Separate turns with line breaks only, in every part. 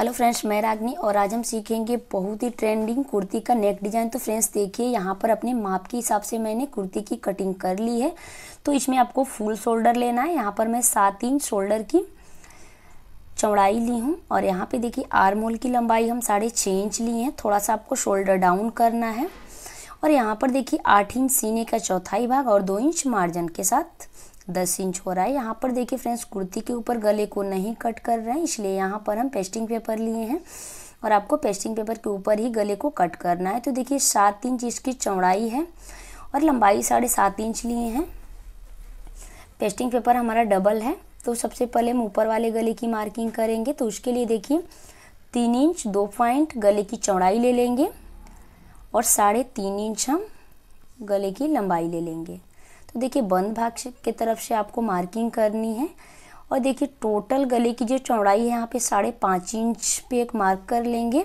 hello friends मैं रागनी और आज हम सीखेंगे बहुत ही ट्रेंडिंग कुर्ती का नेक डिज़ाइन तो फ्रेंड्स देखिए यहाँ पर अपने माप के हिसाब से मैंने कुर्ती की कटिंग कर ली है तो इसमें आपको फुल शोल्डर लेना है यहाँ पर मैं सात इंच शोल्डर की चौड़ाई ली हूँ और यहाँ पे देखिए होल की लंबाई हम साढ़े छः इंच ली है थोड़ा सा आपको शोल्डर डाउन करना है और यहाँ पर देखिए आठ इंच सीने का चौथाई भाग और दो इंच मार्जिन के साथ दस इंच हो रहा है यहाँ पर देखिए फ्रेंड्स कुर्ती के ऊपर गले को नहीं कट कर रहे हैं इसलिए यहाँ पर हम पेस्टिंग पेपर लिए हैं और आपको पेस्टिंग पेपर के ऊपर ही गले को कट करना है तो देखिए सात इंच इसकी चौड़ाई है और लंबाई साढ़े सात इंच लिए हैं पेस्टिंग पेपर हमारा डबल है तो सबसे पहले हम ऊपर वाले गले की मार्किंग करेंगे तो उसके लिए देखिए तीन इंच दो पॉइंट गले की चौड़ाई ले लेंगे और साढ़े तीन इंच हम गले की लंबाई ले लेंगे तो देखिए बंद भाग की तरफ से आपको मार्किंग करनी है और देखिए टोटल गले की जो चौड़ाई है यहाँ पे साढ़े पाँच इंच पे एक मार्क कर लेंगे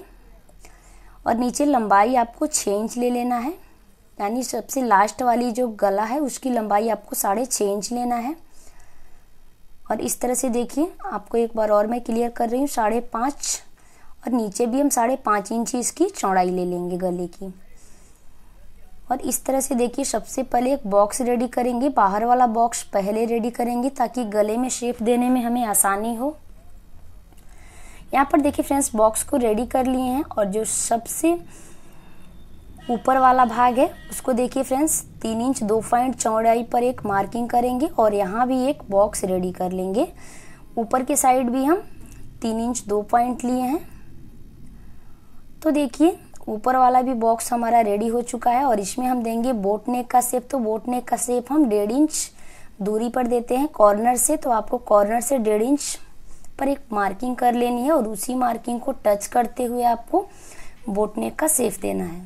और नीचे लंबाई आपको छः इंच ले लेना है यानी सबसे लास्ट वाली जो गला है उसकी लंबाई आपको साढ़े छः इंच लेना है और इस तरह से देखिए आपको एक बार और मैं क्लियर कर रही हूँ साढ़े पाँच और नीचे भी हम साढ़े पाँच इंच इसकी चौड़ाई ले लेंगे गले की और इस तरह से देखिए सबसे पहले एक बॉक्स रेडी करेंगे बाहर वाला बॉक्स पहले रेडी करेंगे ताकि गले में शेप देने में हमें आसानी हो यहाँ पर देखिए फ्रेंड्स बॉक्स को रेडी कर लिए हैं और जो सबसे ऊपर वाला भाग है उसको देखिए फ्रेंड्स तीन इंच दो पॉइंट चौड़ाई पर एक मार्किंग करेंगे और यहाँ भी एक बॉक्स रेडी कर लेंगे ऊपर के साइड भी हम तीन इंच दो पॉइंट लिए हैं तो देखिए ऊपर वाला भी बॉक्स हमारा रेडी हो चुका है और इसमें हम देंगे बोटनेक का सेप तो बोटनेक का सेप हम डेढ़ इंच दूरी पर देते हैं कॉर्नर से तो आपको कॉर्नर से डेढ़ इंच पर एक मार्किंग कर लेनी है और उसी मार्किंग को टच करते हुए आपको बोटनेक का सेप देना है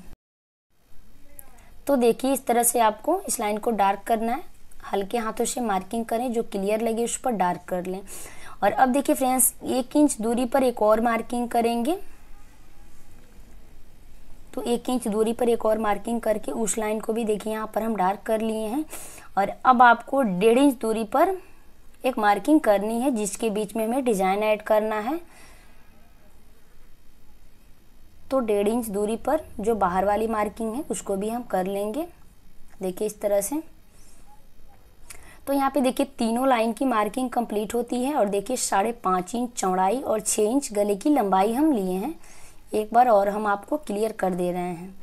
तो देखिए इस तरह से आपको इस लाइन को डार्क करना है हल्के हाथों से मार्किंग करें जो क्लियर लगे उस पर डार्क कर लें और अब देखिए फ्रेंड्स एक इंच दूरी पर एक और मार्किंग करेंगे तो एक इंच दूरी पर एक और मार्किंग करके उस लाइन को भी देखिए यहाँ पर हम डार्क कर लिए हैं और अब आपको डेढ़ इंच दूरी पर एक मार्किंग करनी है जिसके बीच में हमें डिज़ाइन ऐड करना है तो डेढ़ इंच दूरी पर जो बाहर वाली मार्किंग है उसको भी हम कर लेंगे देखिए इस तरह से तो यहाँ पे देखिए तीनों लाइन की मार्किंग कंप्लीट होती है और देखिए साढ़े पाँच इंच चौड़ाई और छः इंच गले की लंबाई हम लिए हैं एक बार और हम आपको क्लियर कर दे रहे हैं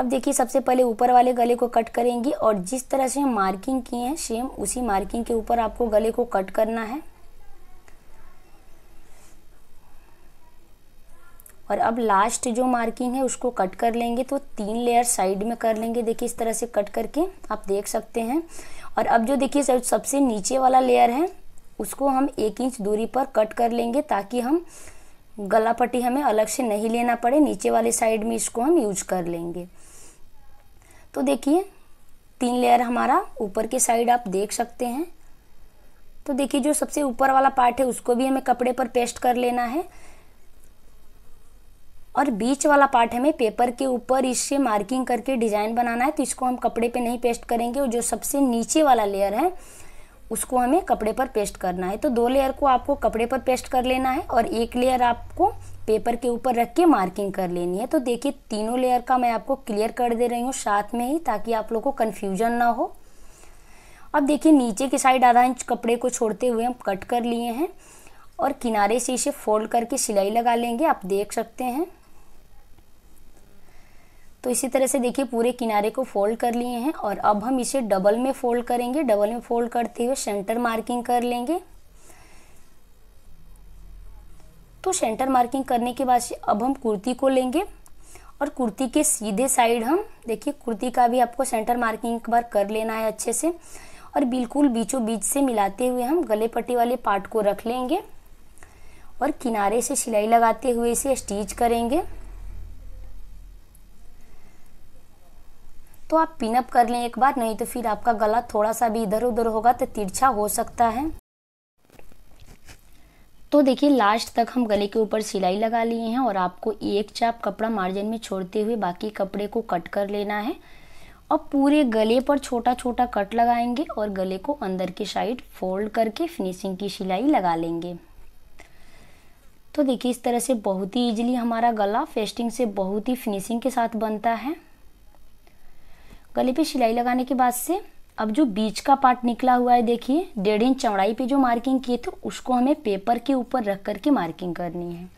अब देखिए सबसे पहले ऊपर वाले गले को कट करेंगे और जिस तरह से हम मार्किंग किए हैं सेम उसी मार्किंग के ऊपर आपको गले को कट करना है और अब लास्ट जो मार्किंग है उसको कट कर लेंगे तो तीन लेयर साइड में कर लेंगे देखिए इस तरह से कट करके आप देख सकते हैं और अब जो देखिए सबसे नीचे वाला लेयर है उसको हम एक इंच दूरी पर कट कर लेंगे ताकि हम गला पट्टी हमें अलग से नहीं लेना पड़े नीचे वाले साइड में इसको हम यूज कर लेंगे तो देखिए तीन लेयर हमारा ऊपर के साइड आप देख सकते हैं तो देखिए जो सबसे ऊपर वाला पार्ट है उसको भी हमें कपड़े पर पेस्ट कर लेना है और बीच वाला पार्ट हमें पेपर के ऊपर इससे मार्किंग करके डिज़ाइन बनाना है तो इसको हम कपड़े पे नहीं पेस्ट करेंगे और जो सबसे नीचे वाला लेयर है उसको हमें कपड़े पर पेस्ट करना है तो दो लेयर को आपको कपड़े पर पेस्ट कर लेना है और एक लेयर आपको पेपर के ऊपर रख के मार्किंग कर लेनी है तो देखिए तीनों लेयर का मैं आपको क्लियर कर दे रही हूँ साथ में ही ताकि आप लोग को कन्फ्यूजन ना हो अब देखिए नीचे की साइड आधा इंच कपड़े को छोड़ते हुए हम कट कर लिए हैं और किनारे से इसे फोल्ड करके सिलाई लगा लेंगे आप देख सकते हैं तो इसी तरह से देखिए पूरे किनारे को फोल्ड कर लिए हैं और अब हम इसे डबल में फोल्ड करेंगे डबल में फोल्ड करते हुए सेंटर मार्किंग कर लेंगे तो सेंटर मार्किंग करने के बाद अब हम कुर्ती को लेंगे और कुर्ती के सीधे साइड हम देखिए कुर्ती का भी आपको सेंटर मार्किंग एक बार कर लेना है अच्छे से और बिल्कुल बीचों बीच से मिलाते हुए हम गले पट्टी वाले पार्ट को रख लेंगे और किनारे से सिलाई लगाते हुए इसे स्टिच करेंगे तो आप पिनअप कर लें एक बार नहीं तो फिर आपका गला थोड़ा सा भी इधर उधर होगा तो तिरछा हो सकता है तो देखिए लास्ट तक हम गले के ऊपर सिलाई लगा लिए हैं और आपको एक चाप कपड़ा मार्जिन में छोड़ते हुए बाकी कपड़े को कट कर लेना है और पूरे गले पर छोटा छोटा कट लगाएंगे और गले को अंदर की साइड फोल्ड करके फिनिशिंग की सिलाई लगा लेंगे तो देखिए इस तरह से बहुत ही इजीली हमारा गला फेस्टिंग से बहुत ही फिनिशिंग के साथ बनता है गले पे सिलाई लगाने के बाद से अब जो बीच का पार्ट निकला हुआ है देखिए डेढ़ इंच चौड़ाई पे जो मार्किंग किए थे उसको हमें पेपर के ऊपर रख कर के मार्किंग करनी है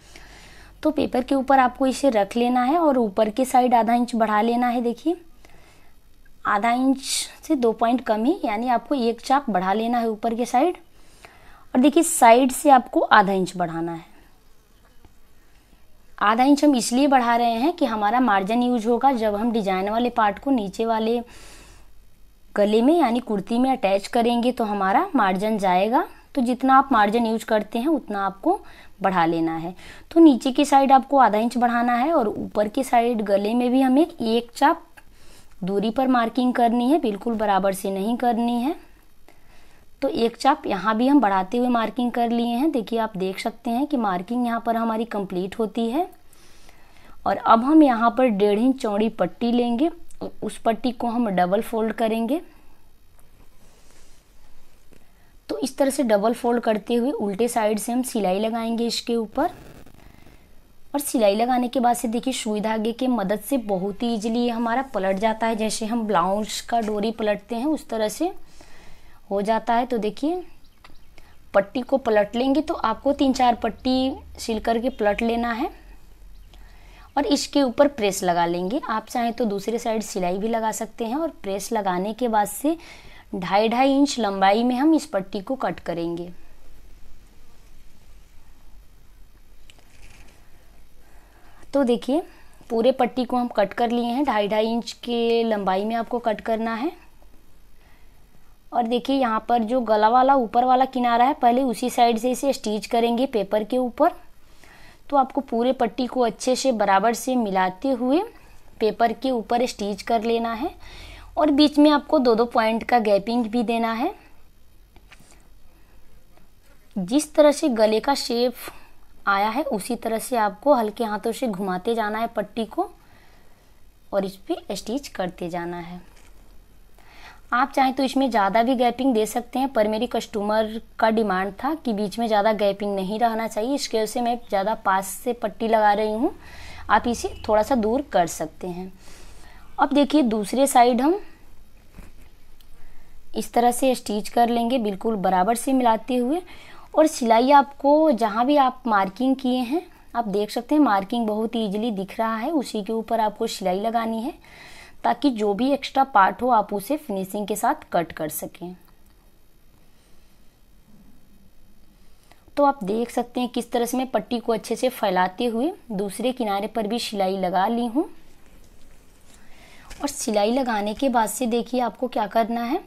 तो पेपर के ऊपर आपको इसे रख लेना है और ऊपर के साइड आधा इंच बढ़ा लेना है देखिए आधा इंच से दो पॉइंट कम ही यानी आपको एक चाप बढ़ा लेना है ऊपर के साइड और देखिए साइड से आपको आधा इंच बढ़ाना है आधा इंच हम इसलिए बढ़ा रहे हैं कि हमारा मार्जिन यूज होगा जब हम डिजाइन वाले पार्ट को नीचे वाले गले में यानी कुर्ती में अटैच करेंगे तो हमारा मार्जिन जाएगा तो जितना आप मार्जिन यूज करते हैं उतना आपको बढ़ा लेना है तो नीचे की साइड आपको आधा इंच बढ़ाना है और ऊपर की साइड गले में भी हमें एक चाप दूरी पर मार्किंग करनी है बिल्कुल बराबर से नहीं करनी है तो एक चाप यहाँ भी हम बढ़ाते हुए मार्किंग कर लिए हैं देखिए आप देख सकते हैं कि मार्किंग यहाँ पर हमारी कंप्लीट होती है और अब हम यहाँ पर डेढ़ इंच चौड़ी पट्टी लेंगे उस पट्टी को हम डबल फोल्ड करेंगे तो इस तरह से डबल फोल्ड करते हुए उल्टे साइड से हम सिलाई लगाएंगे इसके ऊपर और सिलाई लगाने के बाद से देखिए सुई धागे की मदद से बहुत ही इजीली हमारा पलट जाता है जैसे हम ब्लाउज का डोरी पलटते हैं उस तरह से हो जाता है तो देखिए पट्टी को पलट लेंगे तो आपको तीन चार पट्टी सिल करके पलट लेना है और इसके ऊपर प्रेस लगा लेंगे आप चाहें तो दूसरे साइड सिलाई भी लगा सकते हैं और प्रेस लगाने के बाद से ढाई ढाई इंच लंबाई में हम इस पट्टी को कट करेंगे तो देखिए पूरे पट्टी को हम कट कर लिए हैं ढाई ढाई इंच के लंबाई में आपको कट करना है और देखिए यहाँ पर जो गला वाला ऊपर वाला किनारा है पहले उसी साइड से इसे स्टिच करेंगे पेपर के ऊपर तो आपको पूरे पट्टी को अच्छे से बराबर से मिलाते हुए पेपर के ऊपर स्टिच कर लेना है और बीच में आपको दो दो पॉइंट का गैपिंग भी देना है जिस तरह से गले का शेप आया है उसी तरह से आपको हल्के हाथों से घुमाते जाना है पट्टी को और इस पर स्टिच करते जाना है आप चाहें तो इसमें ज़्यादा भी गैपिंग दे सकते हैं पर मेरी कस्टमर का डिमांड था कि बीच में ज़्यादा गैपिंग नहीं रहना चाहिए इसके वजह से मैं ज़्यादा पास से पट्टी लगा रही हूँ आप इसे थोड़ा सा दूर कर सकते हैं अब देखिए दूसरे साइड हम इस तरह से स्टिच कर लेंगे बिल्कुल बराबर से मिलाते हुए और सिलाई आपको जहाँ भी आप मार्किंग किए हैं आप देख सकते हैं मार्किंग बहुत ईजिली दिख रहा है उसी के ऊपर आपको सिलाई लगानी है ताकि जो भी एक्स्ट्रा पार्ट हो आप उसे फिनिशिंग के साथ कट कर सकें तो आप देख सकते हैं किस तरह से मैं पट्टी को अच्छे से फैलाते हुए दूसरे किनारे पर भी सिलाई लगा ली हूँ और सिलाई लगाने के बाद से देखिए आपको क्या करना है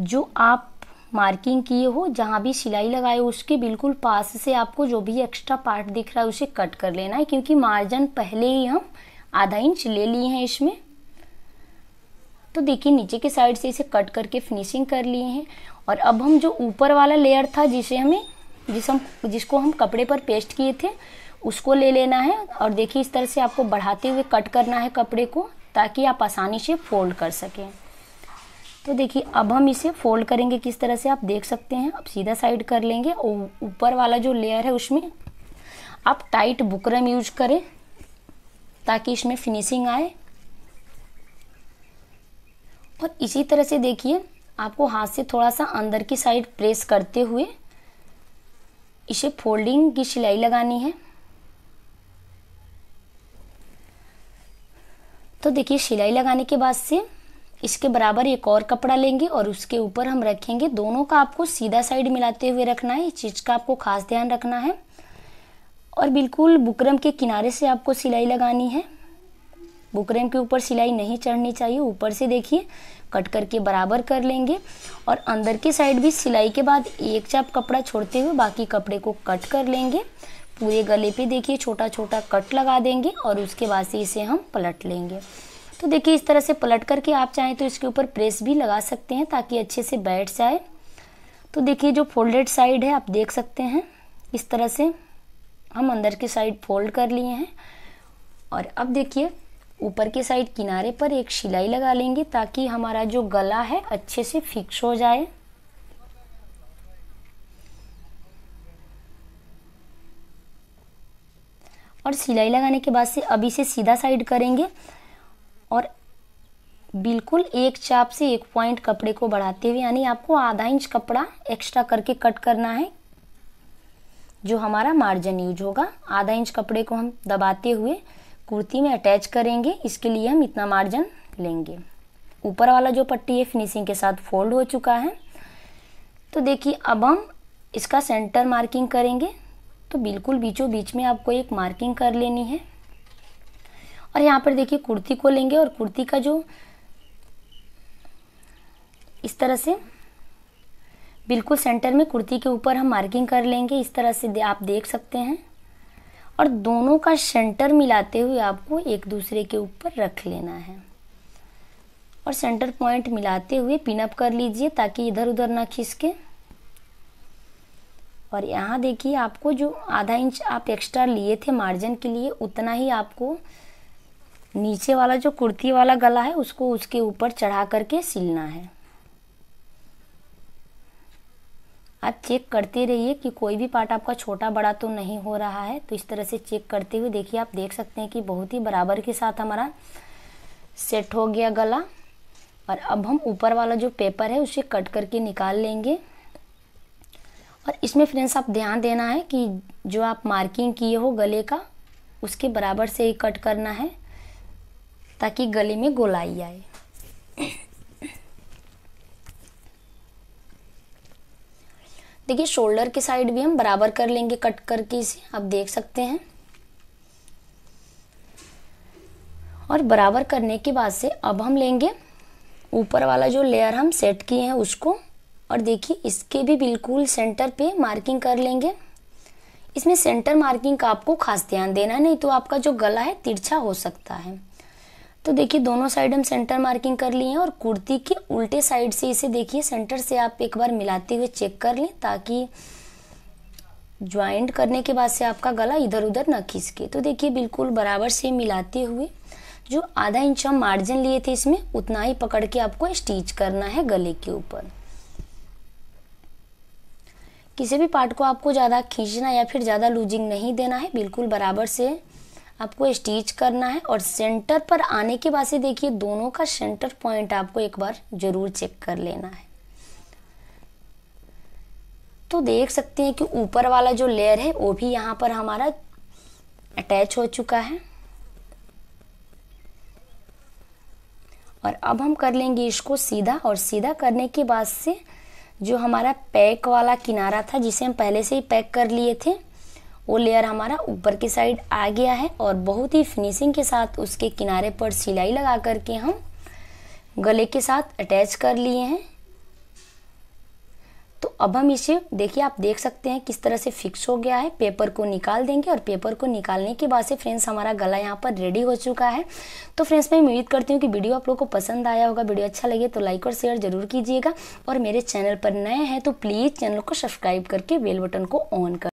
जो आप मार्किंग किए हो जहाँ भी सिलाई लगाए हो उसके बिल्कुल पास से आपको जो भी एक्स्ट्रा पार्ट दिख रहा है उसे कट कर लेना है क्योंकि मार्जिन पहले ही हम आधा इंच ले लिए हैं इसमें तो देखिए नीचे के साइड से इसे कट करके फिनिशिंग कर लिए हैं और अब हम जो ऊपर वाला लेयर था जिसे हमें जिस हम जिसको हम कपड़े पर पेस्ट किए थे उसको ले लेना है और देखिए इस तरह से आपको बढ़ाते हुए कट करना है कपड़े को ताकि आप आसानी से फोल्ड कर सकें तो देखिए अब हम इसे फोल्ड करेंगे किस तरह से आप देख सकते हैं अब सीधा साइड कर लेंगे और ऊपर वाला जो लेयर है उसमें आप टाइट बुकरम यूज करें ताकि इसमें फिनिशिंग आए और इसी तरह से देखिए आपको हाथ से थोड़ा सा अंदर की साइड प्रेस करते हुए इसे फोल्डिंग की सिलाई लगानी है तो देखिए सिलाई लगाने के बाद से इसके बराबर एक और कपड़ा लेंगे और उसके ऊपर हम रखेंगे दोनों का आपको सीधा साइड मिलाते हुए रखना है इस चीज़ का आपको खास ध्यान रखना है और बिल्कुल बुकरम के किनारे से आपको सिलाई लगानी है बुकरेम के ऊपर सिलाई नहीं चढ़नी चाहिए ऊपर से देखिए कट करके बराबर कर लेंगे और अंदर की साइड भी सिलाई के बाद एक चाप कपड़ा छोड़ते हुए बाकी कपड़े को कट कर लेंगे पूरे गले पे देखिए छोटा छोटा कट लगा देंगे और उसके बाद से इसे हम पलट लेंगे तो देखिए इस तरह से पलट करके आप चाहें तो इसके ऊपर प्रेस भी लगा सकते हैं ताकि अच्छे से बैठ जाए तो देखिए जो फोल्डेड साइड है आप देख सकते हैं इस तरह से हम अंदर की साइड फोल्ड कर लिए हैं और अब देखिए ऊपर की साइड किनारे पर एक सिलाई लगा लेंगे ताकि हमारा जो गला है अच्छे से फिक्स हो जाए और सिलाई लगाने के बाद से अभी से सीधा साइड करेंगे और बिल्कुल एक चाप से एक पॉइंट कपड़े को बढ़ाते हुए यानी आपको आधा इंच कपड़ा एक्स्ट्रा करके कट करना है जो हमारा मार्जिन यूज होगा आधा इंच कपड़े को हम दबाते हुए कुर्ती में अटैच करेंगे इसके लिए हम इतना मार्जिन लेंगे ऊपर वाला जो पट्टी है फिनिशिंग के साथ फोल्ड हो चुका है तो देखिए अब हम इसका सेंटर मार्किंग करेंगे तो बिल्कुल बीचों बीच में आपको एक मार्किंग कर लेनी है और यहाँ पर देखिए कुर्ती को लेंगे और कुर्ती का जो इस तरह से बिल्कुल सेंटर में कुर्ती के ऊपर हम मार्किंग कर लेंगे इस तरह से आप देख सकते हैं और दोनों का सेंटर मिलाते हुए आपको एक दूसरे के ऊपर रख लेना है और सेंटर पॉइंट मिलाते हुए पिनअप कर लीजिए ताकि इधर उधर ना खिसके और यहाँ देखिए आपको जो आधा इंच आप एक्स्ट्रा लिए थे मार्जिन के लिए उतना ही आपको नीचे वाला जो कुर्ती वाला गला है उसको उसके ऊपर चढ़ा करके सिलना है आप चेक करते रहिए कि कोई भी पार्ट आपका छोटा बड़ा तो नहीं हो रहा है तो इस तरह से चेक करते हुए देखिए आप देख सकते हैं कि बहुत ही बराबर के साथ हमारा सेट हो गया गला और अब हम ऊपर वाला जो पेपर है उसे कट करके निकाल लेंगे और इसमें फ्रेंड्स आप ध्यान देना है कि जो आप मार्किंग किए हो गले का उसके बराबर से ही कट करना है ताकि गले में गोलाई आए देखिए शोल्डर की साइड भी हम बराबर कर लेंगे कट करके इसे आप देख सकते हैं और बराबर करने के बाद से अब हम लेंगे ऊपर वाला जो लेयर हम सेट किए हैं उसको और देखिए इसके भी बिल्कुल सेंटर पे मार्किंग कर लेंगे इसमें सेंटर मार्किंग का आपको खास ध्यान देना है नहीं तो आपका जो गला है तिरछा हो सकता है तो देखिए दोनों साइड हम सेंटर मार्किंग कर लिए हैं और कुर्ती के उल्टे साइड से इसे देखिए सेंटर से आप एक बार मिलाते हुए चेक कर लें ताकि ज्वाइंट करने के बाद से आपका गला इधर उधर ना खिसके तो देखिए बिल्कुल बराबर से मिलाते हुए जो आधा इंच हम मार्जिन लिए थे इसमें उतना ही पकड़ के आपको स्टिच करना है गले के ऊपर किसी भी पार्ट को आपको ज़्यादा खींचना या फिर ज़्यादा लूजिंग नहीं देना है बिल्कुल बराबर से आपको स्टिच करना है और सेंटर पर आने के बाद से देखिए दोनों का सेंटर पॉइंट आपको एक बार जरूर चेक कर लेना है तो देख सकते हैं कि ऊपर वाला जो लेयर है वो भी यहाँ पर हमारा अटैच हो चुका है और अब हम कर लेंगे इसको सीधा और सीधा करने के बाद से जो हमारा पैक वाला किनारा था जिसे हम पहले से ही पैक कर लिए थे वो लेयर हमारा ऊपर की साइड आ गया है और बहुत ही फिनिशिंग के साथ उसके किनारे पर सिलाई लगा करके हम गले के साथ अटैच कर लिए हैं तो अब हम इसे देखिए आप देख सकते हैं किस तरह से फिक्स हो गया है पेपर को निकाल देंगे और पेपर को निकालने के बाद से फ्रेंड्स हमारा गला यहाँ पर रेडी हो चुका है तो फ्रेंड्स मैं उम्मीद करती हूँ कि वीडियो आप लोग को पसंद आया होगा वीडियो अच्छा लगे तो लाइक और शेयर जरूर कीजिएगा और मेरे चैनल पर नए हैं तो प्लीज़ चैनल को सब्सक्राइब करके बेल बटन को ऑन कर